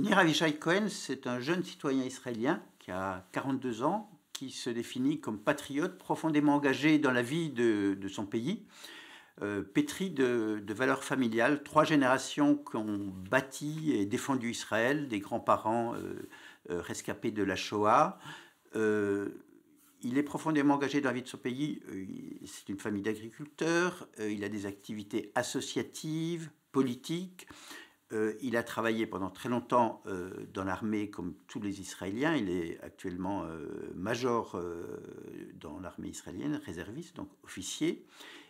Nir Avishai Cohen, c'est un jeune citoyen israélien qui a 42 ans, qui se définit comme patriote profondément engagé dans la vie de, son pays, euh, pétri de, valeurs familiales, trois générations qui ont bâti et défendu Israël, des grands-parents euh, euh, rescapés de la Shoah. il est profondément engagé dans la vie de son pays. C'est une famille d'agriculteurs. il a des activités associatives, politiques. Euh, il a travaillé pendant très longtemps euh, dans l'armée comme tous les Israéliens. Il est actuellement euh, major dans l'armée israélienne, réserviste, donc officier.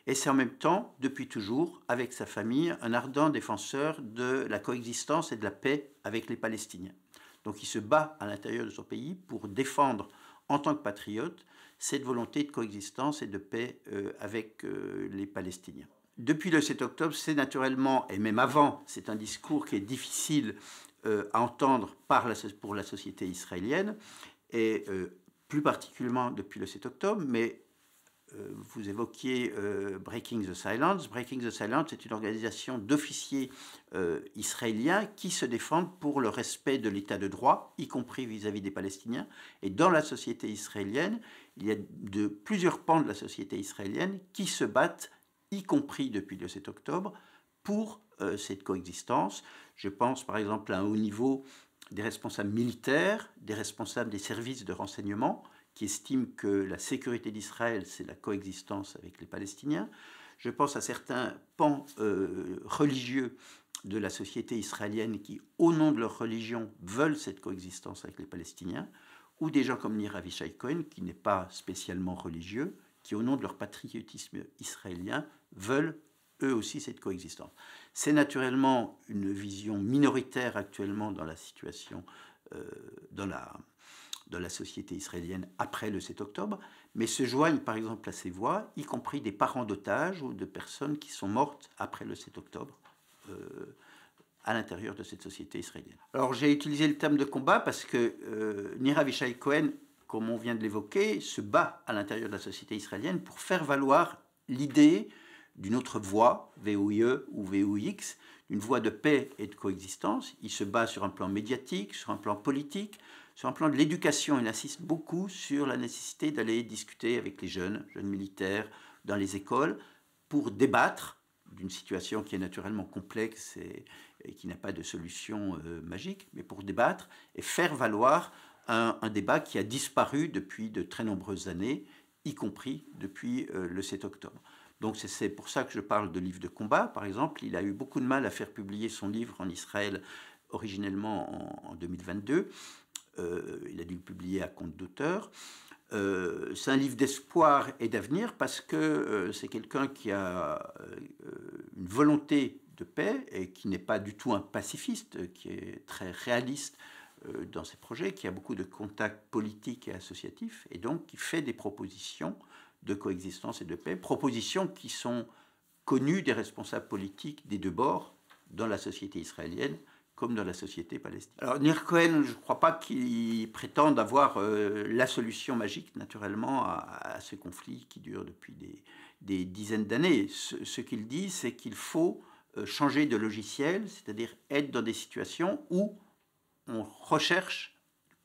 Et c'est en même temps, depuis toujours, avec sa famille, un ardent défenseur de la coexistence et de la paix avec les Palestiniens. Donc il se bat à l'intérieur de son pays pour défendre, en tant que patriote, cette volonté de coexistence et de paix avec les Palestiniens depuis le 7 octobre, c'est naturellement, et même avant, c'est un discours qui est difficile euh, à entendre par la, pour la société israélienne, et euh, plus particulièrement depuis le 7 octobre, mais euh, vous évoquiez Breaking the Silence. Breaking the Silence c'est une organisation d'officiers israéliens qui se défendent pour le respect de l'état de droit, y compris vis à -vis des Palestiniens. Et dans la société israélienne, il y a de plusieurs pans de la société israélienne qui se battent y compris depuis le 7 octobre, pour euh, cette coexistence. Je pense par exemple à un haut niveau des responsables militaires, des responsables des services de renseignement, qui estiment que la sécurité d'Israël, c'est la coexistence avec les Palestiniens. Je pense à certains pans euh, religieux de la société israélienne qui, au nom de leur religion, veulent cette coexistence avec les Palestiniens, ou des gens comme Nir Avishai qui n'est pas spécialement religieux, qui, au nom de leur patriotisme israélien, veulent eux aussi cette coexistence. C'est naturellement une vision minoritaire actuellement dans la situation, euh, dans, la, la société israélienne après le 7 octobre, mais se joignent par exemple à ces voix, y compris des parents d'otages ou de personnes qui sont mortes après le 7 octobre. Euh, à l'intérieur de cette société israélienne. Alors j'ai utilisé le terme de combat parce que euh, Cohen comme on vient de l'évoquer, se bat à l'intérieur de la société israélienne pour faire valoir l'idée d'une autre voie, VOIE ou VOIX, d'une voie de paix et de coexistence. Il se bat sur un plan médiatique, sur un plan politique, sur un plan de l'éducation. Il insiste beaucoup sur la nécessité d'aller discuter avec les jeunes, jeunes militaires, dans les écoles, pour débattre d'une situation qui est naturellement complexe et, qui n'a pas de solution euh, magique, mais pour débattre et faire valoir un, débat qui a disparu depuis de très nombreuses années, y compris depuis euh, le 7 octobre. Donc c'est pour ça que je parle de livre de combat, par exemple. Il a eu beaucoup de mal à faire publier son livre en Israël originellement en, 2022. Euh, il a dû le publier à compte d'auteur. Euh, c'est un livre d'espoir et d'avenir parce que c'est quelqu'un qui a une volonté de paix et qui n'est pas du tout un pacifiste, qui est très réaliste euh, dans ses projets, qui a beaucoup de contacts politiques et associatifs, et donc qui fait des propositions de coexistence et de paix, propositions qui sont connues des responsables politiques des deux bords dans la société israélienne comme dans la société palestinienne. Alors Nir Cohen, je ne crois pas qu'il prétende avoir euh, la solution magique, naturellement, à, ce conflit qui dure depuis des, dizaines d'années. ce qu'il dit, c'est qu'il faut euh, changer de logiciel, c'est-à-dire être dans des situations où on recherche,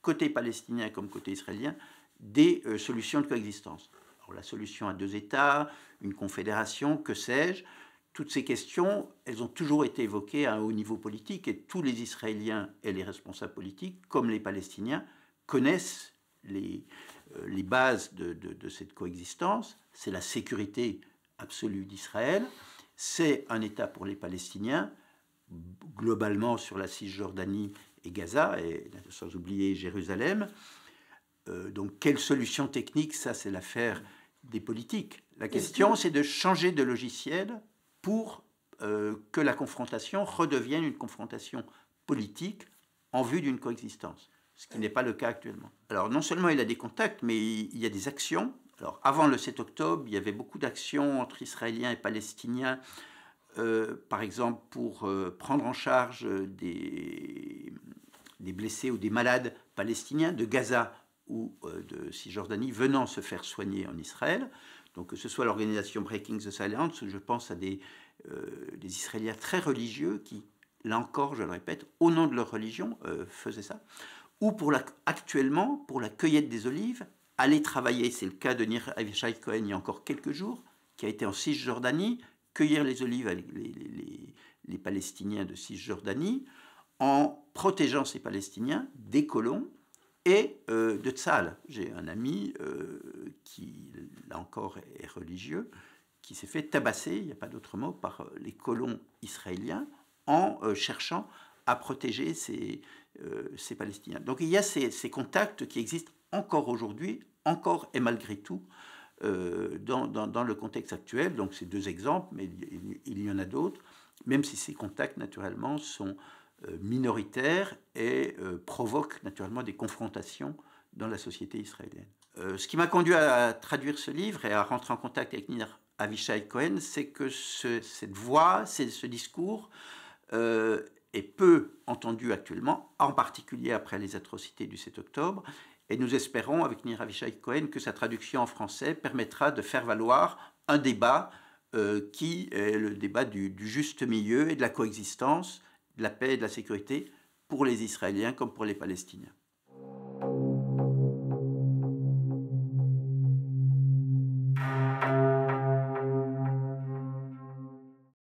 côté palestinien comme côté israélien, des euh, solutions de coexistence. la solution à deux États, une confédération, que sais-je, toutes ces questions, elles ont toujours été évoquées à un haut niveau politique et tous les Israéliens et les responsables politiques, comme les Palestiniens, connaissent les, euh, bases de cette coexistence. C'est la sécurité absolue d'Israël, c'est un État pour les Palestiniens, globalement sur la Cisjordanie et Gaza, et sans oublier Jérusalem. Euh, donc quelle solution technique Ça, c'est l'affaire des politiques. La question, c'est de changer de logiciel pour euh, que la confrontation redevienne une confrontation politique en vue d'une coexistence, ce qui euh. n'est pas le cas actuellement. Alors non seulement il a des contacts, mais il y a des actions. Alors avant le 7 octobre, il y avait beaucoup d'actions entre Israéliens et Palestiniens euh, par exemple pour euh, prendre en charge euh, des, blessés ou des malades palestiniens de Gaza ou de Cisjordanie venant se faire soigner en Israël. Donc que ce soit l'organisation Breaking the Silence, je pense à des, Israéliens très religieux qui, là encore, je le répète, au nom de leur religion, faisaient ça. Ou pour actuellement, pour la cueillette des olives, aller travailler, c'est le cas de Nir Avishai Cohen il y a encore quelques jours, qui a été en Cisjordanie, cueillir les olives avec les, Palestiniens de Cisjordanie en protégeant ces Palestiniens des colons et euh, de Tzal. J'ai un ami euh, qui, là encore, est religieux, qui s'est fait tabasser, il n'y a pas d'autre mot, par euh, les colons israéliens en cherchant à protéger ces, ces, Palestiniens. Donc il y a ces, ces contacts qui existent encore aujourd'hui, encore et malgré tout, euh, dans, le contexte actuel. Donc ces deux exemples, mais il y en a d'autres, même si ces contacts naturellement sont euh, minoritaires et euh, provoquent naturellement des confrontations dans la société israélienne. ce qui m'a conduit à traduire ce livre et à rentrer en contact avec Nir Avishai Cohen, c'est que cette voix, c'est ce discours est peu entendu actuellement, en particulier après les atrocités du 7 octobre, et nous espérons, avec Niravishai Cohen, que sa traduction en français permettra de faire valoir un débat euh, qui est le débat du, juste milieu et de la coexistence, de la paix et de la sécurité pour les Israéliens comme pour les Palestiniens.